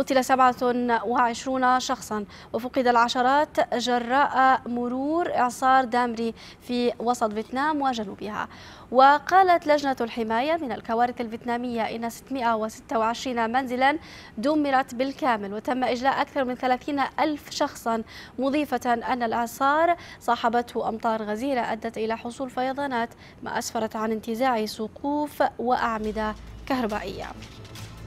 قتل 27 شخصا وفقد العشرات جراء مرور إعصار دامري في وسط فيتنام وجنوبها وقالت لجنة الحماية من الكوارث الفيتنامية إن 626 منزلا دمرت بالكامل وتم إجلاء أكثر من 30 ألف شخصا مضيفة أن الإعصار صاحبته أمطار غزيرة أدت إلى حصول فيضانات ما أسفرت عن انتزاع سقوف وأعمدة كهربائية